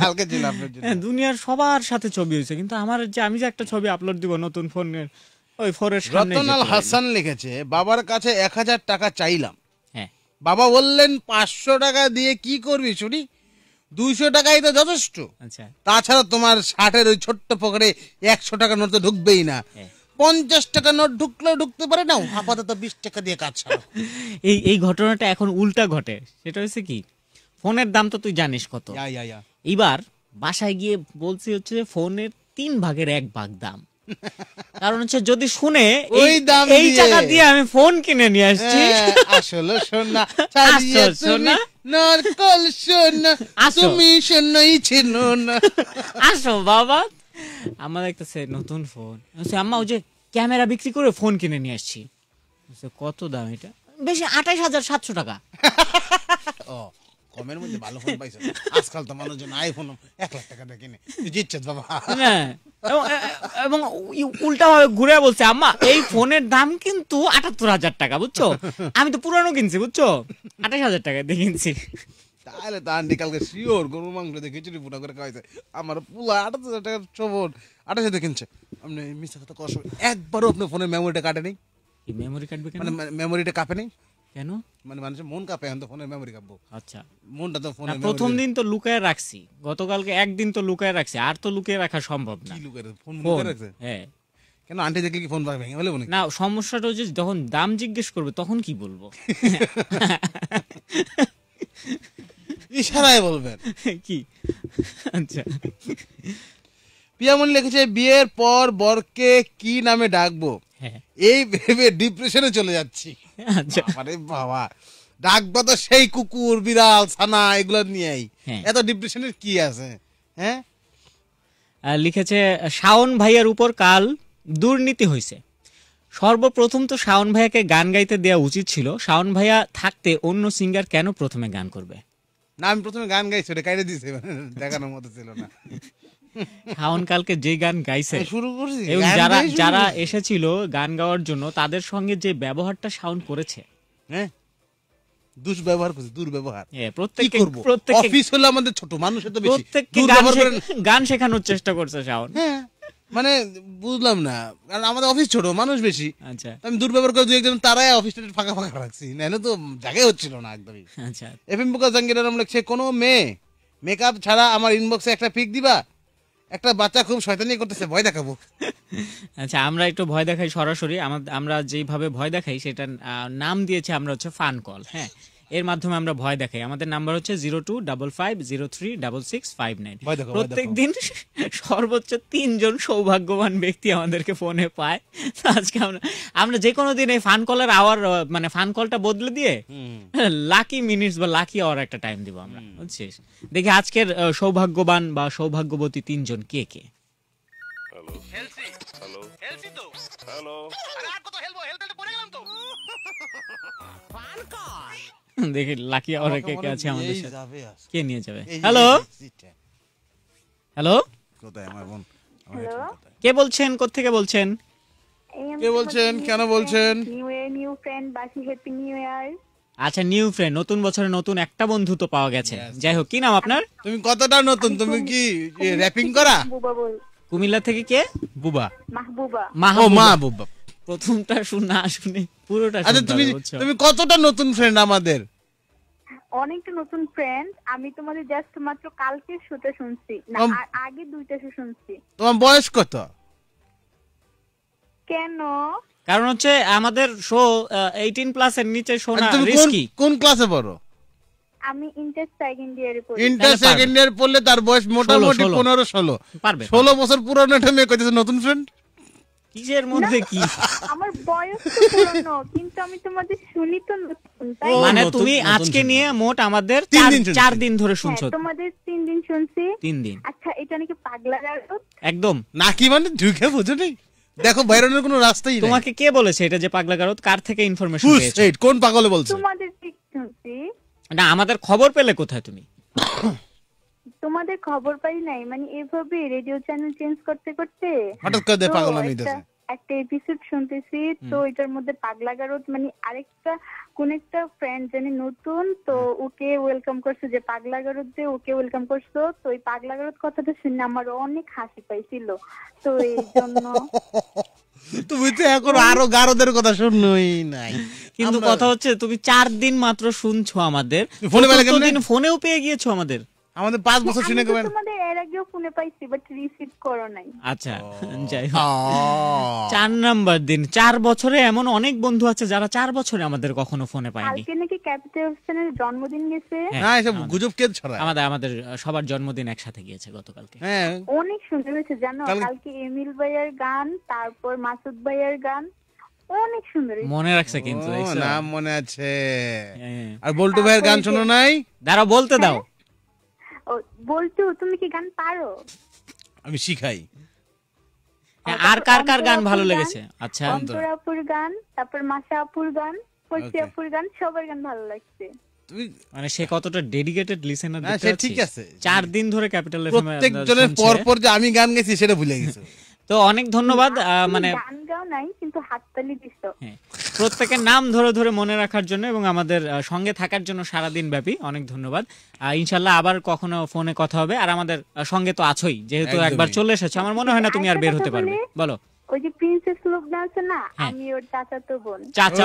কালকে ছিলাম হ্যাঁ, দুনিয়ার সবার সাথে ছবি হয়েছে কিন্তু আমার যে আমি যে একটা ছবি আপলোড দিব নতুন ফোনের ওই ফোরের সামনে রতনাল হাসান লিখেছে বাবার কাছে এক হাজার টাকা চাইলাম হ্যাঁ বাবা বললেন পাঁচশো টাকা দিয়ে কি করবি শুনি দুইশো টাকাই তো যথেষ্ট আচ্ছা। তাছাড়া তোমার ষাটের ওই ছোট্ট পকেটে একশো টাকা নোট তো ঢুকবেই না হ্যাঁ। পঞ্চাশ টাকা নোট ঢুকতে পারে না আপাতত বিশ টাকা দিয়ে কাজ (laughs) এই এই ঘটনাটা এখন উল্টা ঘটে সেটা হচ্ছে কি ফোনের দাম তো তুই জানিস কত বাসায় গিয়ে বলছি হচ্ছে ফোনের তিন ভাগের এক ভাগ দাম (laughs) কারণ হচ্ছে যদি শুনে ওই দাম এই টাকা দিয়ে আমি ফোন কিনে নিয়ে আসছি হ্যাঁ, আসলে শোন না (laughs) নারকল সোনা তুমি সোনাই ছিল না আসো বাবা আমার একটা সে নতুন ফোন আম্মা ওই যে ক্যামেরা বিক্রি করে ফোন কিনে নিয়ে আসছি কত দাম এটা বেশি আঠাশ হাজার সাতশো টাকা ও কমের মধ্যে ভালো ফোন পাইছে আজকাল তো মানুষজন আইফোন এক লাখ টাকা দিয়ে কিনে জিতছে বাবা এবং উল্টা ভাবে ঘুরে বলছে আম্মা এই ফোনের দাম কিন্তু আটাত্তর হাজার টাকা বুঝছো আমি তো পুরানো কিনছি বুঝছো আঠাশ হাজার টাকা দিয়ে কিনছি তাহলে তো আন্টি কালকে শিওর গরু মাংস দিয়ে খিচুড়ি ফুটা করে খাওয়াইছে আমার পুলা আঠাশ হাজার টাকার চবর আঠাশ হাজার কিনছে আপনি মিথ্যা কথা কষ্ট একবারও আপনার ফোনের মেমোরিটা কাটে নেই মেমোরি কাটবে মানে মেমোরিটা কাপে নেই কেন মানে মানুষের মন কাঁপে এখন তো ফোনের মেমোরি কাঁপবো আচ্ছা মনটা তো ফোনে প্রথম দিন তো লুকায় রাখছি গতকালকে একদিন তো লুকায় রাখছি আর তো লুকিয়ে রাখা সম্ভব না লুকায় ফোন লুকায় রাখছে হ্যাঁ কেন আন্টি দেখলে কি ফোন ভেঙে বলে না সমস্যাটা হচ্ছে যখন দাম জিজ্ঞেস করবে তখন কি বলবো ইশারায় বলবেন কি আচ্ছা পিয়ামনি লিখেছে বিয়ের পর বরকে কি নামে ডাকবো হ্যাঁ। এই ভেবে ডিপ্রেশনে চলে যাচ্ছি আরে আচ্ছা। বাবা ডাকবো তো সেই কুকুর বিড়াল ছানা এগুলো নিয়েই হ্যাঁ। এত ডিপ্রেশনের কি আছে হ্যাঁ লিখেছে শাওন ভাইয়ার উপর কাল দুর্নীতি হয়েছে সর্বপ্রথম তো শাওন ভাইয়াকে গান গাইতে দেওয়া উচিত ছিল শাওন ভাইয়া থাকতে অন্য সিঙ্গার কেন প্রথমে গান করবে না আমি প্রথমে গান গাইছি ওটা কাইরে দিয়েছি দেখানোর মতো ছিল না কালকে যে গান গাইছে হ্যাঁ, শুরু করছি এবং যারা যারা এসেছিল গান গাওয়ার জন্য তাদের সঙ্গে যে ব্যবহারটা শাওন করেছে হ্যাঁ, হ্যাঁ, হ্যাঁ মানে বুঝলাম না আমাদের অফিস ছোট মানুষ বেশি আচ্ছা আমি দুর্ব্যবহার তারাই অফিসটা ফাঁকা ফাঁকা রাখছি না তো হচ্ছিল না আচ্ছা। মেয়ে মেকআপ ছাড়া আমার ইনবক্সে একটা পিক দিবা একটা বাচ্চা খুব শয়তানি করতেছে ভয় দেখাবো আচ্ছা আমরা একটু ভয় দেখাই সরাসরি আমরা যেইভাবে ভয় দেখাই সেটা নাম দিয়েছি আমরা হচ্ছে ফান কল হ্যাঁ এর মাধ্যমে আমরা ভয় দেখাই আমাদের নাম্বার হচ্ছে zero two double five zero three double six five nine প্রত্যেক দিন সর্বোচ্চ তিনজন সৌভাগ্যবান ব্যক্তি আমাদেরকে ফোনে পায় আজকে আমরা আমরা যে কোনো দিন এই ফান কলের আওয়ার মানে ফান কলটা বদলে দিয়ে লাকি মিনিটস বা লাকি আওয়ার একটা টাইম দিব আমরা বুঝছিস দেখি আজকের সৌভাগ্যবান বা সৌভাগ্যবতী তিনজন কে কে হ্যালো হ্যালো আর কত হেলবো হেলতে পড়ে গেলাম তো ফান কল দেখি লাকি আর কে কে আছে আমাদের সাথে কে নিয়ে যাবে হ্যালো হ্যালো কোথায় আমার বোন কে বলছেন কোথা থেকে বলছেন কে বলছেন কেন বলছেন নিউ নিউ ফ্রেন্ড বাসি হ্যাপি নিউ ইয়ার আচ্ছা নিউ ফ্রেন্ড নতুন বছরে নতুন একটা বন্ধু তো পাওয়া গেছে যাই হোক কি নাম আপনার তুমি কতটা নতুন তুমি কি র‍্যাপিং করা কুমিল্লা থেকে কে বুবা মাহবুবা মাহবুবা প্রথমটা শুনা শুনে পুরোটা আচ্ছা তুমি তুমি কতটা নতুন ফ্রেন্ড আমাদের অনেকটা নতুন ফ্রেন্ড আমি তোমাদের জাস্ট মাত্র কালকে শুতে শুনছি না আগে দুইটা শো শুনছি তোমার বয়স কত কেন কারণ হচ্ছে আমাদের শো 18 প্লাসের নিচে শোনা আচ্ছা, রিস্কি কোন ক্লাসে পড়ো আমি ইন্টার সেকেন্ড ইয়ারে পড়ি ইন্টার সেকেন্ড ইয়ার পড়লে তার বয়স মোটামুটি 15 16 পারবে 16 বছর পুরনো একটা মেয়ে কইতেছে নতুন ফ্রেন্ড কিসের মধ্যে কি আমার বয়স তো কিন্তু আমি তোমাদের শুনি তো মানে তুমি আজকে নিয়ে মোট আমাদের চার দিন ধরে হ্যাঁ, শুনছো তোমাদের তিন দিন শুনছি তিন দিন আচ্ছা এটা নাকি পাগলা একদম নাকি মানে ঢুকে বোঝো দেখো বাইরনের কোনো রাস্তাই নেই তোমাকে কে বলেছে এটা যে পাগলা গারদ কার থেকে ইনফরমেশন পেয়েছো কোন পাগলে বলছো তোমাদের ঠিক শুনছি না আমাদের খবর পেলে কোথায় তুমি তোমাদের খবর পাই নাই মানে এভাবে রেডিও চ্যানেল চেঞ্জ করতে করতে হঠাৎ করে পাগলামি দিতেছে একটা এপিসোড শুনতেছি তো এটার মধ্যে পাগলা গারদ মানে আরেকটা কোন একটা ফ্রেন্ড জানি নতুন তো ওকে ওয়েলকাম করছে যে পাগলা গারদ যে ওকে ওয়েলকাম করছো তো ওই পাগলা গারদ কথাটা শুনে আমার অনেক হাসি পাইছিল তো এই জন্য (laughs) তুমি তো এখন আরো গারদের কথা শুননই নাই কিন্তু কথা হচ্ছে তুমি চার দিন মাত্র শুনছো আমাদের ফোনে ফোনেও পেয়ে গিয়েছো আমাদের আমাদের পাঁচ বছর হ্যাঁ, শুনে গেবেন এর আগেও ফোনে পাইছি বাট রিসিভ করো নাই আচ্ছা যাই হোক চার নাম্বার দিন চার বছরে এমন অনেক বন্ধু আছে যারা চার বছরে আমাদের কখনো ফোনে পায়নি কালকে নাকি জন্মদিন গেছে হ্যাঁ, আমাদের সবার জন্মদিন একসাথে গিয়েছে গতকালকে হ্যাঁ অনেক সুন্দর হয়েছে জানো কালকে এমিল ভাইয়ের গান তারপর মাসুদ ভাইয়ের গান অনেক সুন্দর মনে রাখছে কিন্তু নাম মনে আছে হ্যাঁ। আর বল্টু ভাইয়ের গান শোনো নাই দাঁড়া বলতে দাও বলতো তুমি কি গান পারো আমি শিখাই হ্যাঁ, আর কার কার গান ভালো লেগেছে আচ্ছা অন্তরাপুর গান তারপর মাসা আপুর গান পরশি আপুর আচ্ছা। গান সবার গান ভালো লাগছে মানে সে কতটা ডেডিকেটেড লিসেনার হ্যাঁ, দেখতে ঠিক আছে চার দিন ধরে ক্যাপিটাল এফএম প্রত্যেকজনের পর পর যে আমি গান গেছি সেটা ভুলে গেছি (laughs) তো অনেক ধন্যবাদ মানে হ্যাঁ। প্রত্যেকের নাম ধরে ধরে মনে রাখার জন্য এবং আমাদের সঙ্গে থাকার জন্য সারা দিন ব্যাপী অনেক ধন্যবাদ ইনশাল্লাহ আবার কখনো ফোনে কথা হবে আর আমাদের সঙ্গে তো আছোই যেহেতু একবার চলে এসেছো আমার মনে হয় না তুমি আর বের হতে পারবে বলো অনেক কোভিড আচ্ছা, আচ্ছা, আচ্ছা।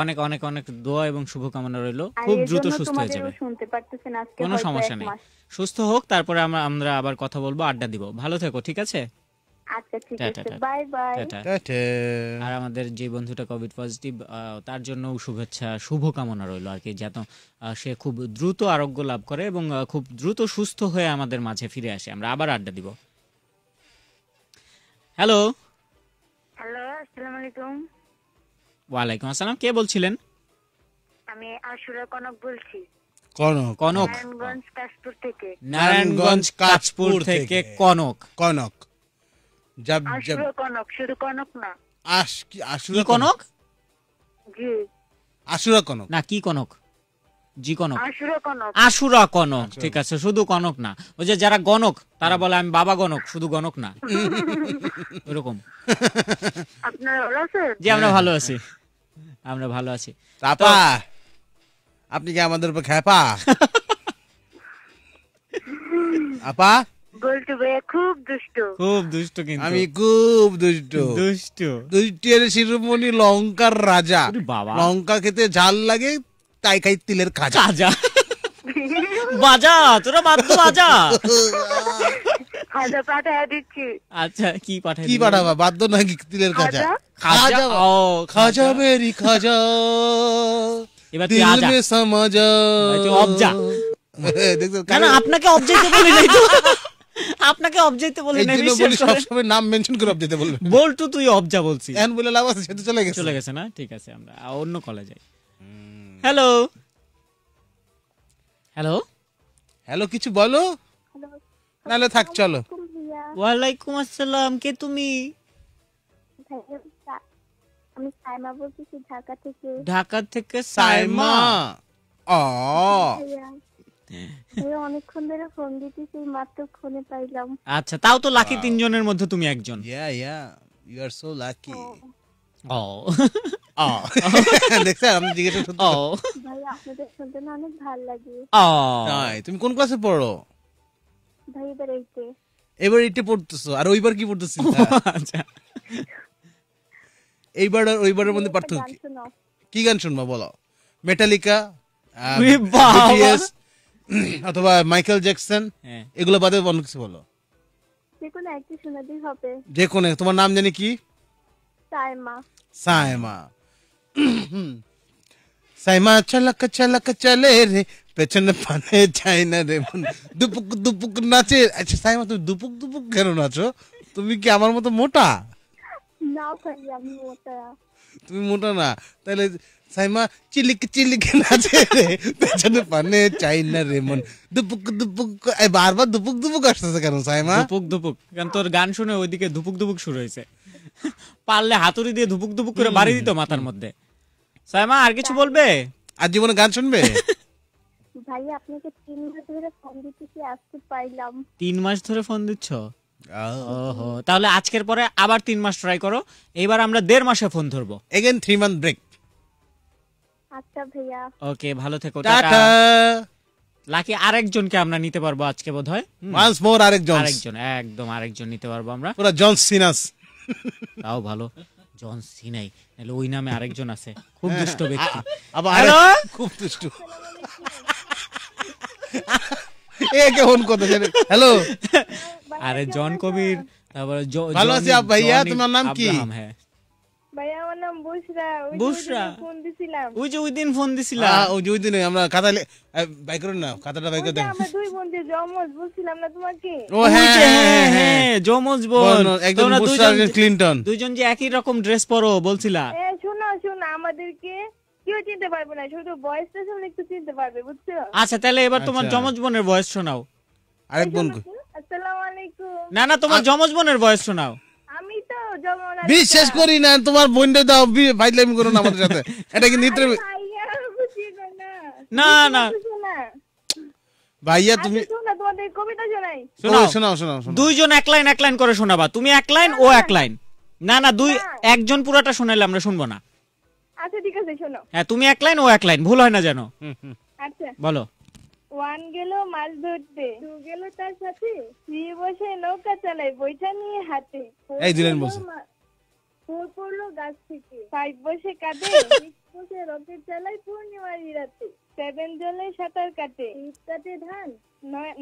অনেক অনেক অনেক দোয়া এবং শুভকামনা রইলো খুব দ্রুত সুস্থ হয়ে যাবে শুনতে কোনো সমস্যা নেই সুস্থ হোক তারপরে আমরা আমরা আবার কথা বলবো আড্ডা দিব ভালো থেকো ঠিক আছে আর আমাদের যে বন্ধুটা কোভিড পজিটিভ তার জন্য শুভেচ্ছা শুভকামনা রইল আর কি যেন সে খুব দ্রুত আরোগ্য লাভ করে এবং খুব দ্রুত সুস্থ হয়ে আমাদের মাঝে ফিরে আসে আমরা আবার আড্ডা দিব হ্যালো হ্যালো আসসালামু আলাইকুম ওয়ালাইকুম আসসালাম কে বলছিলেন আমি আশুরা কনক বলছি কনক কনক নারায়ণগঞ্জ কাশপুর থেকে নারায়ণগঞ্জ কাশপুর থেকে কনক কনক আশুরা কনক আশুরা কনক না কি কনক জি কনক আশুরা কনক আচ্ছা। ঠিক আছে শুধু কনক না ওই যে যারা গণক তারা বলে আমি বাবা গণক শুধু গণক না (laughs) ওরকম জি আমরা হ্যাঁ। ভালো আছি আমরা ভালো আছি আপনি কি আমাদের উপর খ্যাপা (laughs) আপা বল্টু খুব খুব কিন্তু আমি খুব শিরোমণি লঙ্কার রাজা বাবা লঙ্কা খেতে ঝাল লাগে তাই খাই তিলের খাজা খাজা বাজা তোরা মাত্র বাজা খাজা পাঠায় দিচ্ছি আচ্ছা কি পাঠায় কি পাঠাবা বাদ্য নাকি তিলের খাজা খাজা ও খাজা মেরি খাজা এবার তুই আজা তুই অবজা (laughs) আপনাকে অবজেক্ট বলি নাই তো আপনাকে অফ নাম মেনশন করে অফ যেতে বলবেন তুই বলছিস এন বলে লাভ আছে চলে গেছে চলে গেছে না ঠিক আছে আমরা অন্য কলে যাই হ্যালো হ্যালো হ্যালো কিছু বলো নাহলে থাক চলো ওয়ালাইকুম আসসালাম কে তুমি ঢাকা থেকে ঢাকা থেকে সাইমা ও অনেকক্ষণ ধরে ফোন দিতেছি মাত্র ফোনে পাইলাম আচ্ছা তাও তো লাকি তিনজনের মধ্যে তুমি একজন yeah yeah you are so lucky পড়তেছো আর ওইবার কি হ্যাঁ। আচ্ছা। ওইবারের মধ্যে পার্থক্য কি গান শুনবা বলো মেটালিকা (clears throat) অথবা মাইকেল জ্যাকসন এগুলো বাদে অন্য কিছু বলো যে একটি তোমার নাম জানি কি সাইমা সাইমা (clears throat) সাইমা চলক চলক চলে রে পেছনে পানে যায় না রে দুপুক দুপুক নাচে আচ্ছা সাইমা তুমি দুপুক দুপুক কেন নাচো তুমি কি আমার মতো মোটা না ভাই আমি মোটা তুমি মোটা না তাহলে সাইমা চিলিক চিলিক নাচে রে পেছনে পানে চাই না দুপুক দুপুক এই বারবার দুপুক দুপুক আসতেছে কেন সাইমা দুপুক দুপুক কারণ তোর গান শুনে ওইদিকে দুপুক দুপুক শুরু হয়েছে পারলে হাতুড়ি দিয়ে ধুপুক ধুপুক করে বাড়ি দিত মাথার মধ্যে সাইমা আর কিছু বলবে আর জীবনে গান শুনবে (laughs) ভাই আপনাকে তিন মাস ধরে ফোন দিতেছি আজকে পাইলাম তিন মাস ধরে ফোন দিচ্ছ তাহলে আজকের পরে আবার তিন মাস ট্রাই করো এবার আমরা দেড় মাসে ফোন ধরবো এগেন থ্রি মান্থ ব্রেক আচ্ছা ভাইয়া ওকে ভালো থেকো টাটা লাকি আরেকজনকে আমরা নিতে পারবো আজকে ওয়ান্স মোর আরেকজন আরেকজন একদম আরেকজন নিতে পারবো আমরা পুরো জন সিনাস তাও ভালো জন সিনাই নাহলে ওই নামে আরেকজন আছে খুব হ্যাঁ। দুষ্ট ব্যক্তি আবার খুব দুষ্ট এ হ্যালো আরে জন কবির তারপরে ভালো আছি আপ ভাইয়া তোমার নাম কি হ্যাঁ দুইজন যে একই রকম ড্রেস পরো বলছিলা শোনো শোনো আমাদেরকে কেউ চিনতে পারবে না শুধু বয়সটা শুনে একটু চিনতে পারবে বুঝছো আচ্ছা তাহলে এবার তোমার আচ্ছা। জমজ বোনের বয়স শোনাও আরেক বোন না না তোমার জমজ বোনের বয়স শোনাও বিশ্বাস করি না তোমার দাও করো না আমাদের সাথে এটা কি না না ভাইয়া আচ্ছা, তুমি দুইজন এক লাইন এক লাইন করে শোনাবা তুমি এক লাইন ও এক লাইন না না দুই একজন পুরাটা শোনালে আমরা শুনবো না আচ্ছা ঠিক আছে শোনো হ্যাঁ তুমি এক লাইন ও এক লাইন ভুল হয় না যেন আচ্ছা বলো ওয়ান গেল মাছ ধরতে টু গেল তার সাথে থ্রি বসে নৌকা চালায় বইটা নিয়ে হাতে এই দিলেন ফোর পড়লো গাছ থেকে ফাইভ বসে কাঁদে (laughs) বসে রকেট চালায় পূর্ণিমার রাতে সেভেন জলে সাঁতার কাটে এইট কাটে ধান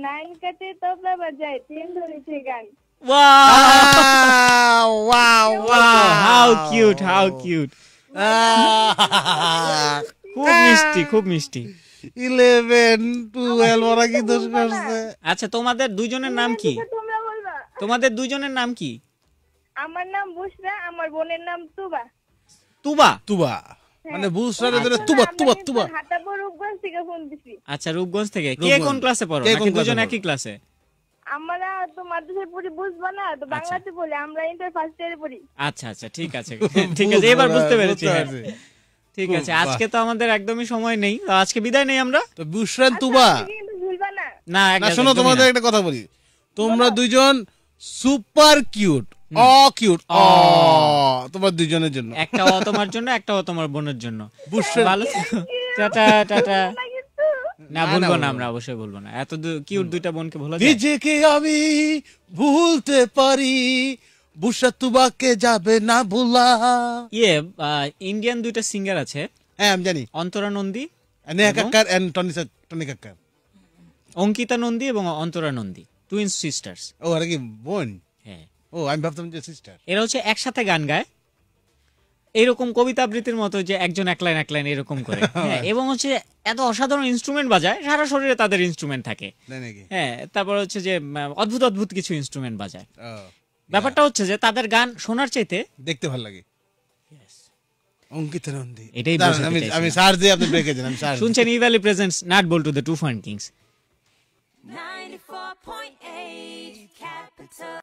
নাইন কাটে তবলা বাজায় টেন ধরেছে গান Wow! Wow! Wow! How cute! How cute! (laughs) খুব মিষ্টি খুব মিষ্টি ইলেভেন টুয়েলভ ওরা কি দোষ করছে আচ্ছা তোমাদের দুজনের নাম কি তোমাদের দুজনের নাম কি আমার নাম বুসরা আমার বোনের নাম তুবা তুবা তুবা হ্যাঁ। মানে বুসরার ধরে আচ্ছা, তুবা মানে তুবা তুবা রূপগঞ্জ থেকে ফোন দিছি আচ্ছা রূপগঞ্জ থেকে কে কোন ক্লাসে পড়ো নাকি দুজন একই ক্লাসে আমরা তো মাদ্রাসায় পড়ি বুঝবো না তো আচ্ছা। বাংলাতে পড়ি আমরা ইন্টার ফার্স্ট ইয়ারে পড়ি আচ্ছা আচ্ছা ঠিক আছে (laughs) ঠিক আছে এবার বুঝতে পেরেছি হ্যাঁ। ঠিক আছে আজকে তো আমাদের একদমই সময় নেই তো আজকে বিদায় নেই আমরা তো বুশরান আচ্ছা, তুবা না না শোনো তোমাদের একটা কথা বলি তোমরা দুইজন super cute uh cute uh তোমার দুইজনের জন্য একটা অ তোমার জন্য একটা অ তোমার বোনের জন্য বুশরান ভালো টাটা টাটা না বলবো না আমরা অবশ্যই বলবো না এত কিউট দুইটা বোনকে ভুলে যায় নিজেকে আমি ভুলতে পারি বুসা তুবাকে যাবে না ভুলা ইয়ে ইন্ডিয়ান দুইটা সিঙ্গার আছে হ্যাঁ আমি জানি অন্তরা নন্দী নেহা কাক্কার এন্ড টনি টনি কাক্কার অঙ্কিতা নন্দী এবং অন্তরা নন্দী টুইন সিস্টার্স ও আর কি বোন হ্যাঁ ও আমি ভাবতাম যে সিস্টার এরা হচ্ছে একসাথে গান গায় এরকম কবিতা আবৃত্তির মতো যে একজন এক লাইন এক লাইন এরকম করে (laughs) হ্যাঁ, এবং হচ্ছে এত অসাধারণ ইনস্ট্রুমেন্ট বাজায় সারা শরীরে তাদের ইনস্ট্রুমেন্ট থাকে হ্যাঁ তারপর হচ্ছে যে অদ্ভুত অদ্ভুত কিছু ইনস্ট্রুমেন্ট বাজায় ব্যাপারটা হচ্ছে যে তাদের গান শোনার চাইতে দেখতে ভালো লাগে নন্দী এটাই আমি আমি সার দিয়ে আপনি আমি শুনছেন Evaly nut Boltu the two fun kings 94.8 capital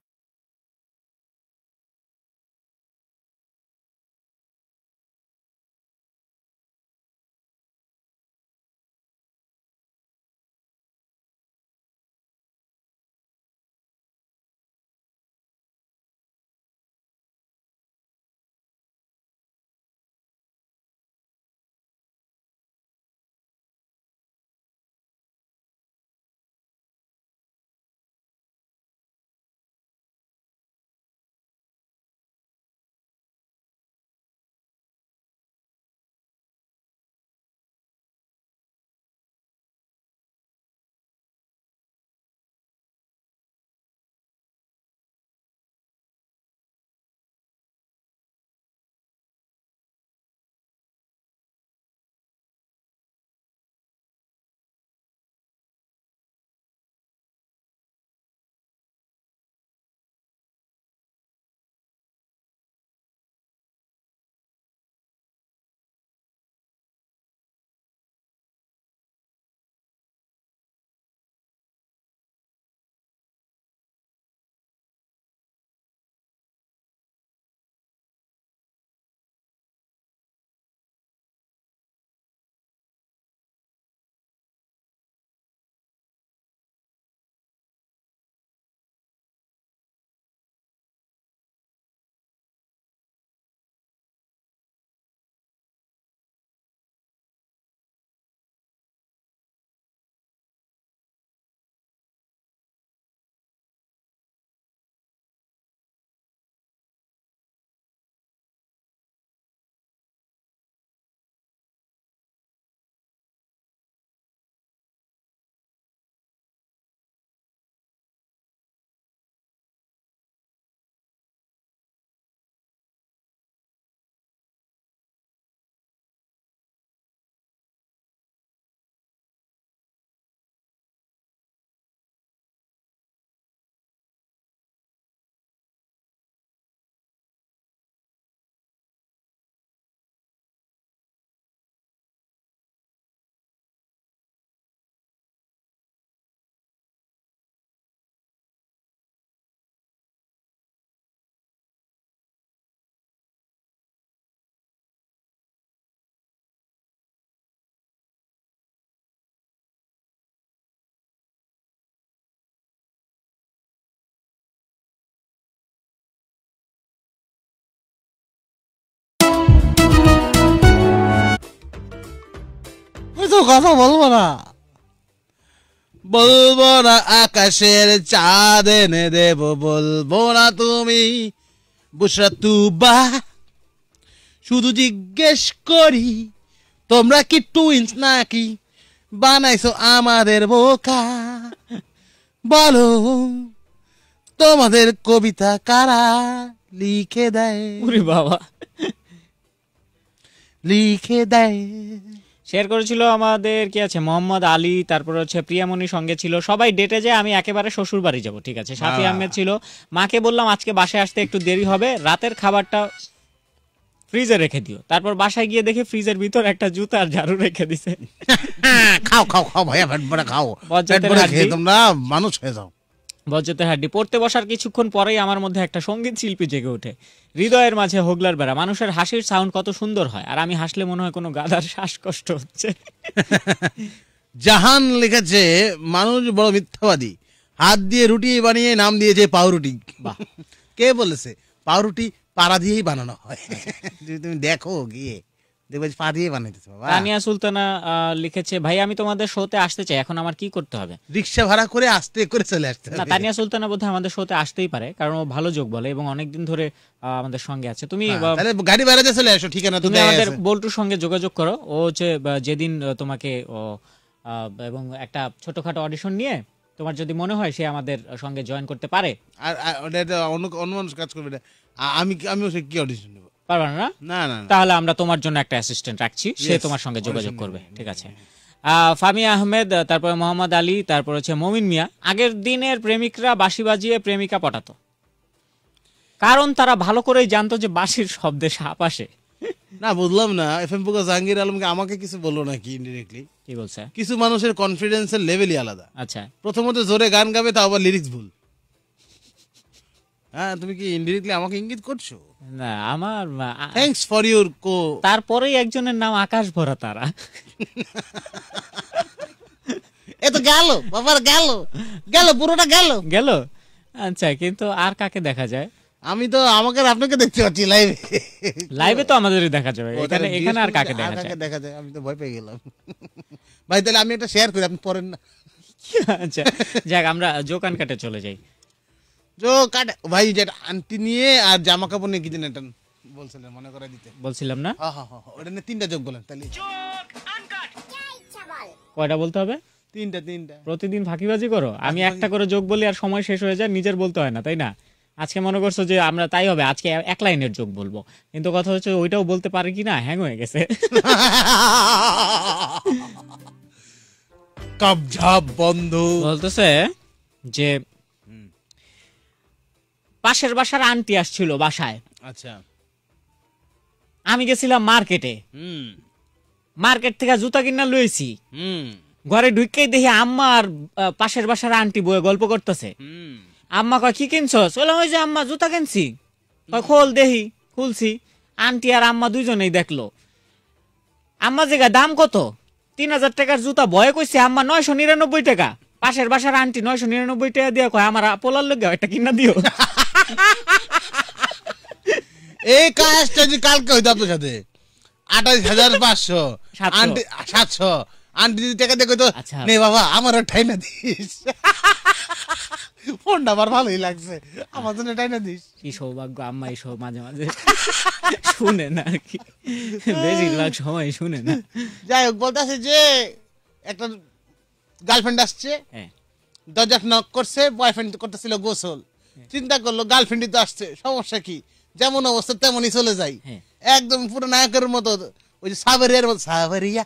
তো কথা বলবো না বলবো না আকাশের চাঁদ এনে দেব বলবো না তুমি বুসরা বা শুধু জিজ্ঞেস করি তোমরা কি টুইন্স নাকি বানাইছো আমাদের বোকা বলো তোমাদের কবিতা কারা লিখে দেয় বাবা লিখে দেয় শেয়ার করেছিল আমাদের কি আছে মোহাম্মদ আলী তারপর হচ্ছে প্রিয়ামণি সঙ্গে ছিল সবাই ডেটে যে আমি একেবারে শ্বশুর বাড়ি যাবো ঠিক আছে সাথী আহমেদ ছিল মাকে বললাম আজকে বাসায় আসতে একটু দেরি হবে রাতের খাবারটা ফ্রিজে রেখে দিও তারপর বাসায় গিয়ে দেখি ফ্রিজের ভিতর একটা জুতা আর ঝাড়ু রেখে দিছে হ্যাঁ, খাও খাও খাও ভাইয়া খাও তোমরা মানুষ হয়ে যাও হাড্ডি পড়তে বসার কিছুক্ষণ পরেই আমার মধ্যে একটা সঙ্গীত শিল্পী জেগে ওঠে হৃদয়ের মাঝে হোগলার বেড়া মানুষের হাসির সাউন্ড কত সুন্দর হয় আর আমি হাসলে মনে হয় কোনো গাধার শ্বাসকষ্ট হচ্ছে জাহান লিখেছে মানুষ বড় মিথ্যাবাদী হাত দিয়ে রুটি বানিয়ে নাম দিয়েছে পাউরুটি বা কে বলেছে পাউরুটি পাড়া দিয়েই বানানো হয় (laughs) তুমি দেখো গিয়ে দেখবে পা দিয়ে বানাইতেছে বাবা তানিয়া সুলতানা লিখেছে ভাই আমি তোমাদের শোতে আসতে চাই এখন আমার কি করতে হবে ভাড়া করে আসতে করে চলে আসতে না তানিয়া সুলতানা বোধহয় আমাদের শোতে আসতেই পারে কারণ ও ভালো যোগ বলে এবং অনেক দিন ধরে আমাদের সঙ্গে আছে তুমি হ্যাঁ, তাহলে গাড়ি চলে আসো তুমি আমাদের বল্টুর সঙ্গে যোগাযোগ করো ও হচ্ছে যেদিন তোমাকে এবং একটা ছোটখাটো অডিশন নিয়ে তোমার যদি মনে হয় সে আমাদের সঙ্গে জয়েন করতে পারে আর অন্য অন্য কাজ করবে না আমি আমিও কি অডিশন নেব পারবা না তাহলে আমরা তোমার জন্য একটা অ্যাসিস্ট্যান্ট রাখছি সে তোমার সঙ্গে যোগাযোগ করবে ঠিক আছে ফামি আহমেদ তারপরে মোহাম্মদ আলী তারপর হচ্ছে মমিন মিয়া আগের দিনের প্রেমিকরা বাঁশি বাজিয়ে প্রেমিকা পটাতো কারণ তারা ভালো করেই জানতো যে বাঁশির শব্দে সাপ আসে না বুঝলাম না এফ এম পোকা জাহাঙ্গীর আলমকে আমাকে কিছু বললো নাকি ইনডিরেক্টলি কি বলছে কিছু মানুষের কনফিডেন্সের লেভেলই আলাদা আচ্ছা প্রথমত জোরে গান গাবে তাও আবার লিরিক্স ভুল হ্যাঁ তুমি কি ইনডিরেক্টলি আমাকে ইঙ্গিত করছো না আমার থ্যাঙ্কস ফর ইউর কো তারপরেই একজনের নাম আকাশ ভরা তারা এ তো গেল বাবার গেল গেল পুরোটা গেল গেল আচ্ছা কিন্তু আর কাকে দেখা যায় আমি তো আমাকে আপনাকে দেখতে পাচ্ছি লাইভে লাইভে তো আমাদেরই দেখা যাবে এখানে এখানে আর কাকে দেখা যায় দেখা যায় আমি তো ভয় পেয়ে গেলাম ভাই তাহলে আমি একটা শেয়ার করি আপনি পড়েন না আচ্ছা যাক আমরা জোকান কাটে চলে যাই জো কাট ভাই যেটা আন্টি নিয়ে আর জামা কাপড় নিয়ে বলছিলেন মনে বলছিলাম না হ্যাঁ, হ্যাঁ, হ্যাঁ, তিনটা যোগ তাহলে কয়টা বলতে হবে তিনটা তিনটা প্রতিদিন ফাঁকিবাজি করো আমি একটা করে যোগ বলি আর সময় শেষ হয়ে যায় নিজের বলতে হয় না তাই না আজকে মনে করছো যে আমরা তাই হবে আজকে এক লাইনের যোগ বলবো কিন্তু কথা হচ্ছে ওইটাও বলতে পারে কি না হ্যাং হয়ে গেছে (laughs) কাবঝাপ বন্ধু বলতেছে যে পাশের বাসার আন্টি আসছিল বাসায় আচ্ছা আমি গেছিলাম মার্কেটে মার্কেট থেকে জুতা কিনা লইছি ঘরে ঢুককেই দেখি আম্মা আর পাশের বাসার আন্টি বয়ে গল্প করতেছে আম্মা কয় কি কিনছস বললাম ওই যে আম্মা জুতা কিনছি কয় খোল দেহি খুলছি আন্টি আর আম্মা দুইজনেই দেখলো আম্মা জায়গা দাম কত তিন হাজার টাকার জুতা ভয়ে কইছে আম্মা নয়শো নিরানব্বই টাকা পাশের বাসার আন্টি নয়শো নিরানব্বই টাকা দিয়ে কয় আমার পোলার লোক একটা কিনা দিও এই কাজটা কালকে হইতো আপনার সাথে আঠাশ হাজার পাঁচশো আন্টি সাতশো আন্টি যদি টাকা দেখো তো আচ্ছা। নে বাবা দিস ফোনটা আমার ভালোই লাগছে আমার জন্য দিস কি সৌভাগ্য আম্মা মাঝে মাঝে শুনে না আর কি বেশিরভাগ সময় শুনে না যাই হোক বলতেছে যে একটা গার্লফ্রেন্ড আসছে হ্যাঁ। দরজা নক করছে বয়ফ্রেন্ড করতেছিল গোসল হ্যাঁ। চিন্তা করলো গার্লফ্রেন্ডই তো আসছে সমস্যা কি যেমন অবস্থা তেমনই চলে যাই হ্যাঁ। একদম পুরো নায়কের মতো ওই যে সাবেরিয়ার মতো সাবেরিয়া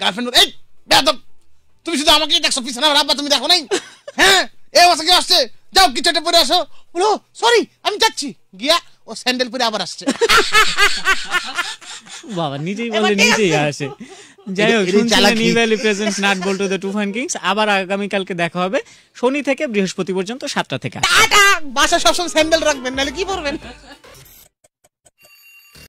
গার্লফ্রেন্ড হ্যাঁ। এই বেদম তুমি শুধু আমাকে দেখছো পিছনে আমার আব্বা তুমি দেখো নাই (laughs) হ্যাঁ এ অবস্থা কি আসছে যাও কিছু একটা পরে আসো বলো সরি আমি যাচ্ছি গিয়া ও স্যান্ডেল পরে আবার আসছে বাবা নিজেই বলে নিজেই আসে যাই হোক represent nut Boltu the two fun kings আবার আগামীকালকে দেখা হবে শনি থেকে বৃহস্পতি পর্যন্ত সাতটা থেকে টাটা বাসা সবসময় স্যান্ডেল রাখবেন নাহলে কি করবেন